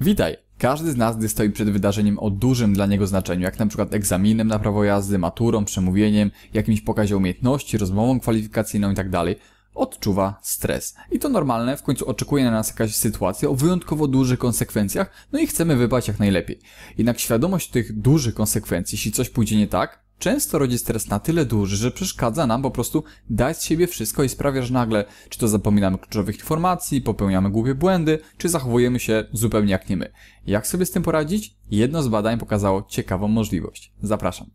Witaj! Każdy z nas, gdy stoi przed wydarzeniem o dużym dla niego znaczeniu, jak na przykład egzaminem na prawo jazdy, maturą, przemówieniem, jakimś pokazie umiejętności, rozmową kwalifikacyjną itd., tak odczuwa stres. I to normalne, w końcu oczekuje na nas jakaś sytuacja o wyjątkowo dużych konsekwencjach, no i chcemy wybrać jak najlepiej. Jednak świadomość tych dużych konsekwencji, jeśli coś pójdzie nie tak, często rodzi stres na tyle duży, że przeszkadza nam po prostu dać z siebie wszystko i sprawia, że nagle czy to zapominamy kluczowych informacji, popełniamy głupie błędy, czy zachowujemy się zupełnie jak nie my. Jak sobie z tym poradzić? Jedno z badań pokazało ciekawą możliwość. Zapraszam.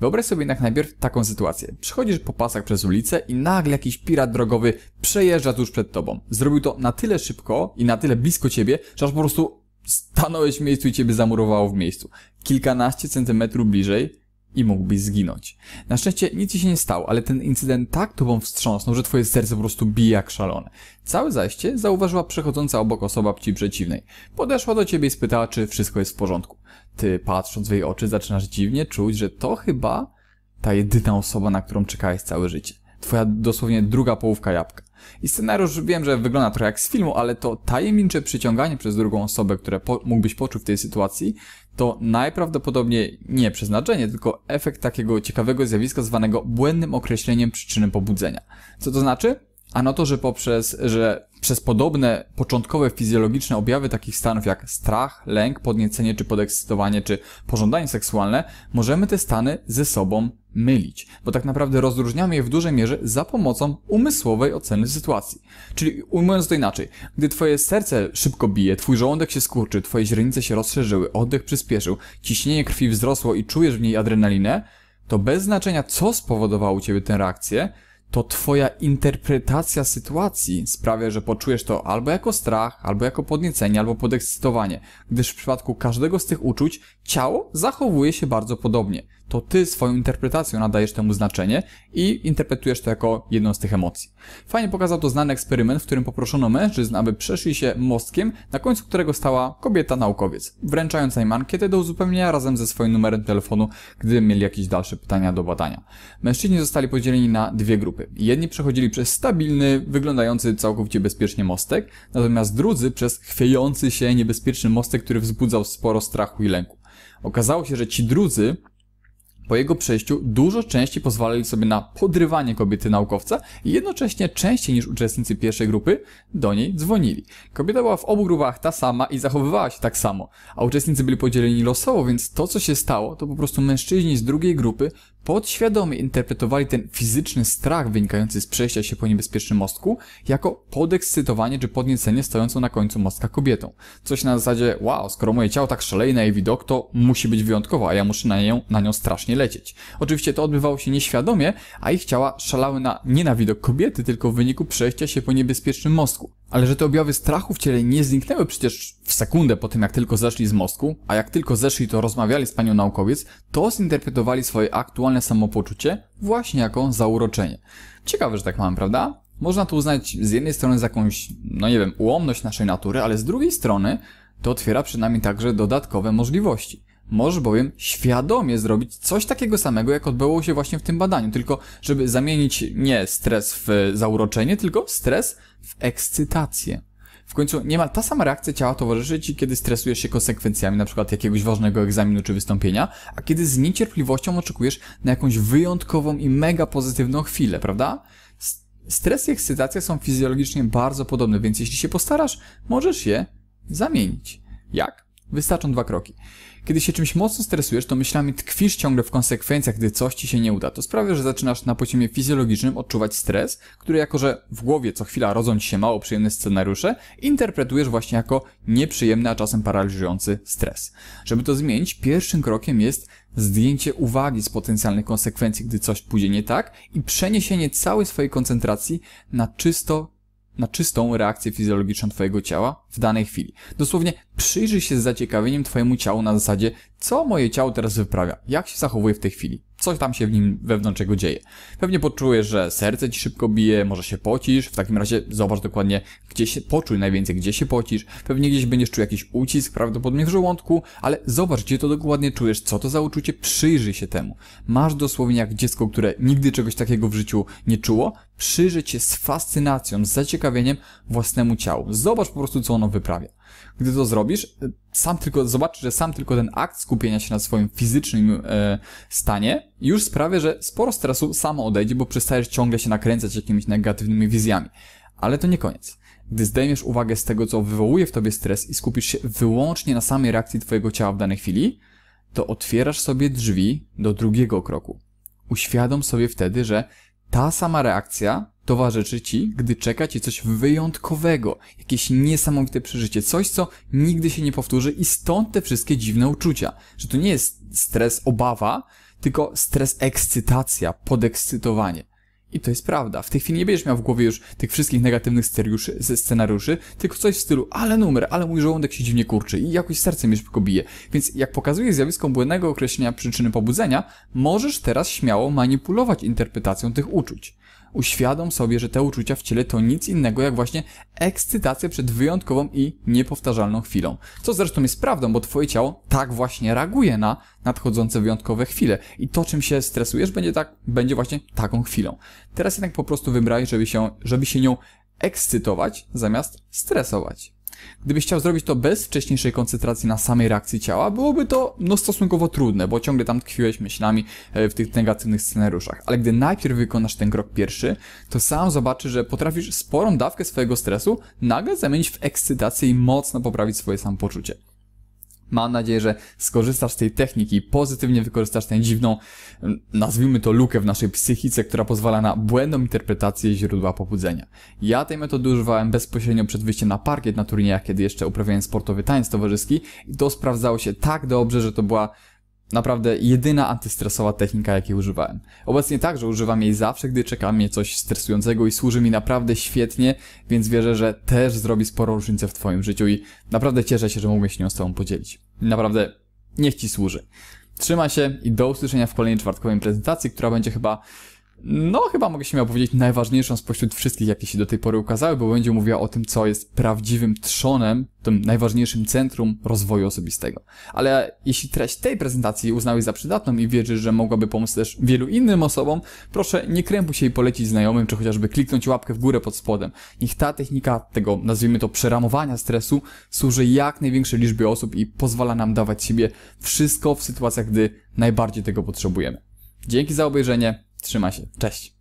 Wyobraź sobie jednak najpierw taką sytuację. Przechodzisz po pasach przez ulicę i nagle jakiś pirat drogowy przejeżdża tuż przed tobą. Zrobił to na tyle szybko i na tyle blisko ciebie, że aż po prostu stanąłeś w miejscu i ciebie zamurowało w miejscu. Kilkanaście centymetrów bliżej i mógłbyś zginąć. Na szczęście nic ci się nie stało, ale ten incydent tak tobą wstrząsnął, że twoje serce po prostu bije jak szalone. Całe zajście zauważyła przechodząca obok osoba pci przeciwnej. Podeszła do ciebie i spytała, czy wszystko jest w porządku. Ty, patrząc w jej oczy, zaczynasz dziwnie czuć, że to chyba ta jedyna osoba, na którą czekałeś całe życie twoja dosłownie druga połówka jabłka. I scenariusz wiem, że wygląda trochę jak z filmu, ale to tajemnicze przyciąganie przez drugą osobę, które po mógłbyś poczuć w tej sytuacji, to najprawdopodobniej nie przeznaczenie, tylko efekt takiego ciekawego zjawiska zwanego błędnym określeniem przyczyny pobudzenia. Co to znaczy? A no to, że poprzez, że przez podobne początkowe fizjologiczne objawy takich stanów jak strach, lęk, podniecenie czy podekscytowanie czy pożądanie seksualne, możemy te stany ze sobą mylić, bo tak naprawdę rozróżniamy je w dużej mierze za pomocą umysłowej oceny sytuacji. Czyli ujmując to inaczej, gdy twoje serce szybko bije, twój żołądek się skurczy, twoje źrenice się rozszerzyły, oddech przyspieszył, ciśnienie krwi wzrosło i czujesz w niej adrenalinę, to bez znaczenia co spowodowało u ciebie tę reakcję, to twoja interpretacja sytuacji sprawia, że poczujesz to albo jako strach, albo jako podniecenie, albo podekscytowanie, gdyż w przypadku każdego z tych uczuć ciało zachowuje się bardzo podobnie to ty swoją interpretacją nadajesz temu znaczenie i interpretujesz to jako jedną z tych emocji. Fajnie pokazał to znany eksperyment, w którym poproszono mężczyzn, aby przeszli się mostkiem, na końcu którego stała kobieta naukowiec, wręczając im ankietę do uzupełnienia razem ze swoim numerem telefonu, gdy mieli jakieś dalsze pytania do badania. Mężczyźni zostali podzieleni na dwie grupy. Jedni przechodzili przez stabilny, wyglądający całkowicie bezpiecznie mostek, natomiast drudzy przez chwiejący się niebezpieczny mostek, który wzbudzał sporo strachu i lęku. Okazało się, że ci drudzy po jego przejściu dużo częściej pozwalali sobie na podrywanie kobiety naukowca i jednocześnie częściej niż uczestnicy pierwszej grupy do niej dzwonili. Kobieta była w obu grupach ta sama i zachowywała się tak samo, a uczestnicy byli podzieleni losowo, więc to co się stało, to po prostu mężczyźni z drugiej grupy podświadomie interpretowali ten fizyczny strach wynikający z przejścia się po niebezpiecznym mostku jako podekscytowanie czy podniecenie stojącą na końcu mostka kobietą. Coś na zasadzie, wow, skoro moje ciało tak szaleje na jej widok, to musi być wyjątkowa, a ja muszę na nią, na nią strasznie lecieć. Oczywiście to odbywało się nieświadomie, a ich ciała szalały na, nie na widok kobiety, tylko w wyniku przejścia się po niebezpiecznym mostku. Ale że te objawy strachu w ciele nie zniknęły przecież w sekundę po tym, jak tylko zeszli z mostku, a jak tylko zeszli, to rozmawiali z panią naukowiec, to zinterpretowali swoje aktualne samopoczucie właśnie jako zauroczenie. Ciekawe, że tak mamy, prawda? Można to uznać z jednej strony za jakąś, no nie wiem, ułomność naszej natury, ale z drugiej strony to otwiera przed nami także dodatkowe możliwości. Możesz bowiem świadomie zrobić coś takiego samego, jak odbyło się właśnie w tym badaniu, tylko żeby zamienić nie stres w zauroczenie, tylko stres w ekscytację. W końcu niemal ta sama reakcja ciała towarzyszy ci, kiedy stresujesz się konsekwencjami np. jakiegoś ważnego egzaminu czy wystąpienia, a kiedy z niecierpliwością oczekujesz na jakąś wyjątkową i mega pozytywną chwilę, prawda? Stres i ekscytacja są fizjologicznie bardzo podobne, więc jeśli się postarasz, możesz je zamienić. Jak? Wystarczą dwa kroki. Kiedy się czymś mocno stresujesz, to myślami tkwisz ciągle w konsekwencjach, gdy coś ci się nie uda. To sprawia, że zaczynasz na poziomie fizjologicznym odczuwać stres, który jako, że w głowie co chwila rodzą ci się mało przyjemne scenariusze, interpretujesz właśnie jako nieprzyjemny, a czasem paraliżujący stres. Żeby to zmienić, pierwszym krokiem jest zdjęcie uwagi z potencjalnych konsekwencji, gdy coś pójdzie nie tak i przeniesienie całej swojej koncentracji na czysto na czystą reakcję fizjologiczną Twojego ciała w danej chwili. Dosłownie przyjrzyj się z zaciekawieniem Twojemu ciału na zasadzie, co moje ciało teraz wyprawia, jak się zachowuje w tej chwili, coś tam się w nim wewnątrz jego dzieje. Pewnie poczujesz, że serce ci szybko bije, może się pocisz, w takim razie zobacz dokładnie, gdzie się poczuj najwięcej, gdzie się pocisz, pewnie gdzieś będziesz czuł jakiś ucisk, prawdopodobnie w żołądku, ale zobacz, gdzie to dokładnie czujesz, co to za uczucie, przyjrzyj się temu. Masz dosłownie jak dziecko, które nigdy czegoś takiego w życiu nie czuło, przyjrzyj się z fascynacją, z zaciekawieniem własnemu ciału. Zobacz po prostu, co ono wyprawia. Gdy to zrobisz, y, sam tylko zobaczysz, że sam tylko ten akt skupienia się na swoim fizycznym e, stanie już sprawia, że sporo stresu samo odejdzie, bo przestajesz ciągle się nakręcać jakimiś negatywnymi wizjami. Ale to nie koniec. Gdy zdejmiesz uwagę z tego, co wywołuje w tobie stres i skupisz się wyłącznie na samej reakcji twojego ciała w danej chwili, to otwierasz sobie drzwi do drugiego kroku. Uświadom sobie wtedy, że ta sama reakcja towarzyszy ci, gdy czeka cię coś wyjątkowego, jakieś niesamowite przeżycie, coś, co nigdy się nie powtórzy i stąd te wszystkie dziwne uczucia, że to nie jest stres, obawa, tylko stres, ekscytacja, podekscytowanie. I to jest prawda. W tej chwili nie będziesz miał w głowie już tych wszystkich negatywnych scenariuszy, tylko coś w stylu, ale numer, ale mój żołądek się dziwnie kurczy i jakoś serce mi szybko bije. Więc jak pokazuje zjawisko błędnego określenia przyczyny pobudzenia, możesz teraz śmiało manipulować interpretacją tych uczuć. Uświadom sobie, że te uczucia w ciele to nic innego jak właśnie ekscytacja przed wyjątkową i niepowtarzalną chwilą. Co zresztą jest prawdą, bo twoje ciało tak właśnie reaguje na nadchodzące wyjątkowe chwile. I to, czym się stresujesz, będzie tak, będzie właśnie taką chwilą. Teraz jednak po prostu wybraj, żeby się, żeby się nią ekscytować zamiast stresować. Gdybyś chciał zrobić to bez wcześniejszej koncentracji na samej reakcji ciała, byłoby to no, stosunkowo trudne, bo ciągle tam tkwiłeś myślami e, w tych negatywnych scenariuszach. Ale gdy najpierw wykonasz ten krok pierwszy, to sam zobaczysz, że potrafisz sporą dawkę swojego stresu nagle zamienić w ekscytację i mocno poprawić swoje samopoczucie. Mam nadzieję, że skorzystasz z tej techniki i pozytywnie wykorzystasz tę dziwną, nazwijmy to lukę w naszej psychice, która pozwala na błędną interpretację źródła pobudzenia. Ja tej metody używałem bezpośrednio przed wyjściem na parkiet na turniejach, kiedy jeszcze uprawiałem sportowy tańc towarzyski i to sprawdzało się tak dobrze, że to była Naprawdę jedyna antystresowa technika, jakiej używałem. Obecnie także używam jej zawsze, gdy czeka mnie coś stresującego i służy mi naprawdę świetnie, więc wierzę, że też zrobi sporo różnicę w Twoim życiu i naprawdę cieszę się, że mogłem się nią z Tobą podzielić. Naprawdę, niech Ci służy. Trzyma się i do usłyszenia w kolejnej czwartkowej prezentacji, która będzie chyba no chyba mogę się powiedzieć, najważniejszą spośród wszystkich, jakie się do tej pory ukazały, bo będzie mówiła o tym, co jest prawdziwym trzonem, tym najważniejszym centrum rozwoju osobistego. Ale jeśli treść tej prezentacji uznałeś za przydatną i wierzysz, że mogłaby pomóc też wielu innym osobom, proszę nie krępuj się i polecić znajomym, czy chociażby kliknąć łapkę w górę pod spodem. Niech ta technika tego, nazwijmy to, przeramowania stresu służy jak największej liczbie osób i pozwala nam dawać siebie wszystko w sytuacjach, gdy najbardziej tego potrzebujemy. Dzięki za obejrzenie Trzyma się. Cześć.